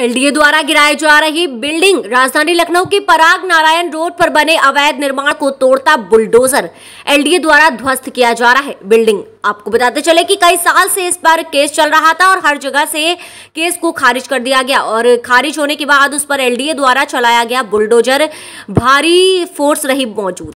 LDA द्वारा गिराई जा रही बिल्डिंग राजधानी लखनऊ के पराग नारायण रोड पर बने अवैध निर्माण को तोड़ता बुलडोजर एलडीए द्वारा ध्वस्त किया जा रहा है बिल्डिंग आपको बताते चले कि कई साल से इस पर केस चल रहा था और हर जगह से केस को खारिज कर दिया गया और खारिज होने के बाद उस पर एलडीए द्वारा चलाया गया बुलडोजर भारी फोर्स रही मौजूद